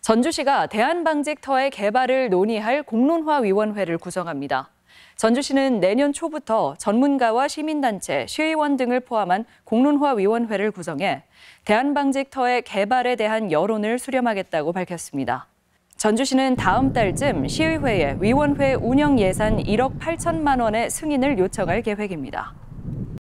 전주시가 대한방직터의 개발을 논의할 공론화위원회를 구성합니다. 전주시는 내년 초부터 전문가와 시민단체, 시의원 등을 포함한 공론화위원회를 구성해 대한방직터의 개발에 대한 여론을 수렴하겠다고 밝혔습니다. 전주시는 다음 달쯤 시의회에 위원회 운영 예산 1억 8천만 원의 승인을 요청할 계획입니다.